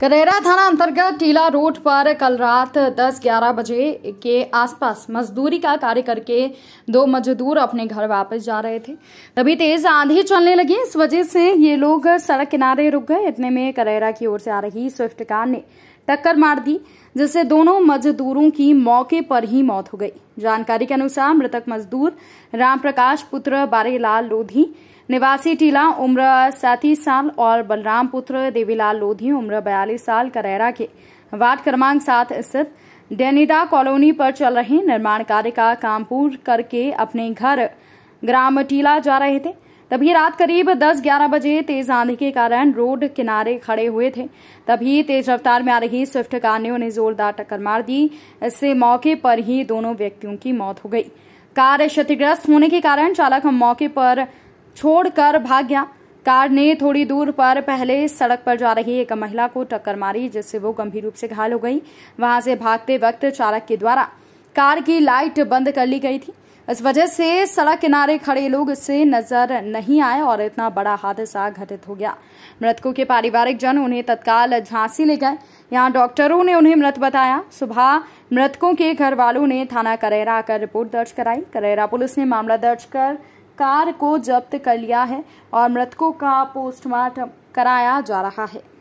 करेरा थाना अंतर्गत टीला रोड पर कल रात 10-11 बजे के आसपास मजदूरी का कार्य करके दो मजदूर अपने घर वापस जा रहे थे तभी तेज आंधी चलने लगी इस वजह से ये लोग सड़क किनारे रुक गए इतने में करेरा की ओर से आ रही स्विफ्ट कार ने टक्कर मार दी जिससे दोनों मजदूरों की मौके पर ही मौत हो गई जानकारी के अनुसार मृतक मजदूर रामप्रकाश पुत्र बारेलाल लोधी निवासी टीला उम्र सैंतीस साल और बलराम पुत्र देवीलाल लोधी उम्र बयालीस साल करैरा के वार्ड क्रमांक सात स्थित डेनिडा कॉलोनी पर चल रहे निर्माण कार्य का काम पूर्ण करके अपने घर ग्राम टीला जा रहे थे तभी रात करीब 10-11 बजे तेज आंधी के कारण रोड किनारे खड़े हुए थे तभी तेज रफ्तार में आ रही स्विफ्ट कार ने उन्हें जोरदार टक्कर मार दी इससे मौके पर ही दोनों व्यक्तियों की मौत हो गई कार क्षतिग्रस्त होने के कारण चालक मौके पर छोड़कर भाग गया कार ने थोड़ी दूर पर पहले सड़क पर जा रही एक महिला को टक्कर मारी जिससे वो गंभीर रूप से घायल हो गई वहां से भागते वक्त चालक के द्वारा कार की लाइट बंद कर ली गई थी इस वजह से सड़क किनारे खड़े लोग इससे नजर नहीं आए और इतना बड़ा हादसा घटित हो गया मृतकों के पारिवारिक जन उन्हें तत्काल झांसी ले गए यहाँ डॉक्टरों ने उन्हें मृत बताया सुबह मृतकों के घर वालों ने थाना करेरा आकर रिपोर्ट दर्ज कराई करेरा पुलिस ने मामला दर्ज कर कार को जब्त कर लिया है और मृतकों का पोस्टमार्टम कराया जा रहा है